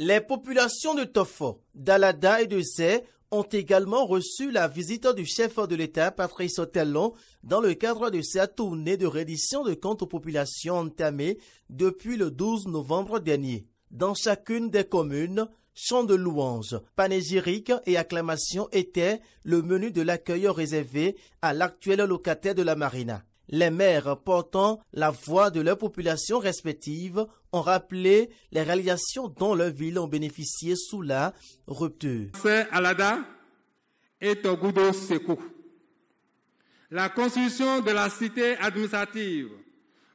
Les populations de Tofo, d'Alada et de Zé ont également reçu la visite du chef de l'État Patrice Otellon dans le cadre de sa tournée de reddition de comptes aux populations entamées depuis le 12 novembre dernier. Dans chacune des communes, chants de louanges, panégyriques et acclamations étaient le menu de l'accueil réservé à l'actuel locataire de la marina. Les maires portant la voix de leurs populations respectives ont rappelé les réalisations dont leurs villes ont bénéficié sous la rupture. C'est Alada et Togudo Sekou. La construction de la cité administrative,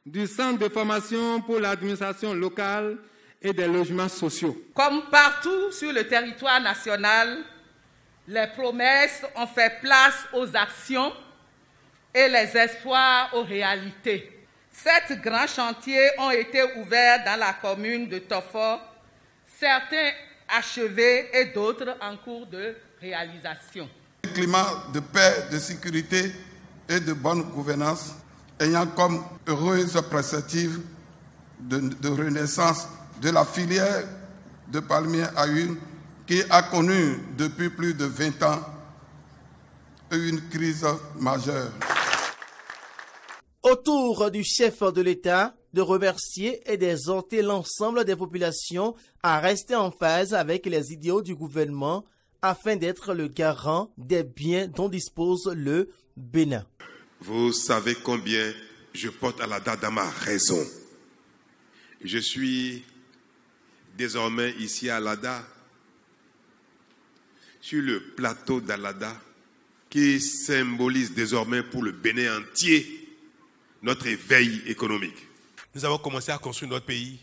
du centre de formation pour l'administration locale et des logements sociaux. Comme partout sur le territoire national, les promesses ont fait place aux actions et les espoirs aux réalités. Sept grands chantiers ont été ouverts dans la commune de Toffort, certains achevés et d'autres en cours de réalisation. Un climat de paix, de sécurité et de bonne gouvernance ayant comme heureuse perspective de, renaissance de la filière de palmiers à huile qui a connu depuis plus de 20 ans une crise majeure autour du chef de l'État de remercier et d'exhorter l'ensemble des populations à rester en phase avec les idéaux du gouvernement afin d'être le garant des biens dont dispose le Bénin. Vous savez combien je porte à dans ma raison. Je suis désormais ici à Alada, sur le plateau d'Alada, qui symbolise désormais pour le Bénin entier notre éveil économique. Nous avons commencé à construire notre pays.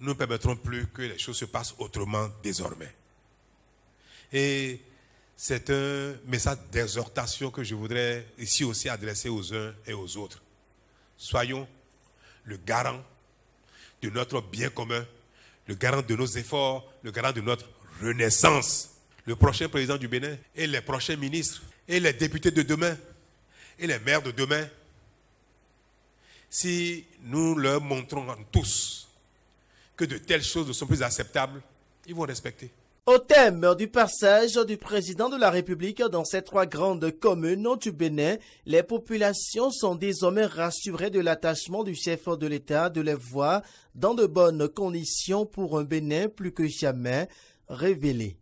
Nous ne permettrons plus que les choses se passent autrement désormais. Et c'est un message d'exhortation que je voudrais ici aussi adresser aux uns et aux autres. Soyons le garant de notre bien commun, le garant de nos efforts, le garant de notre renaissance. Le prochain président du Bénin et les prochains ministres et les députés de demain et les maires de demain si nous leur montrons à tous que de telles choses ne sont plus acceptables, ils vont respecter. Au thème du passage du président de la République dans ces trois grandes communes du Bénin, les populations sont désormais rassurées de l'attachement du chef de l'État de les voir dans de bonnes conditions pour un Bénin plus que jamais révélé.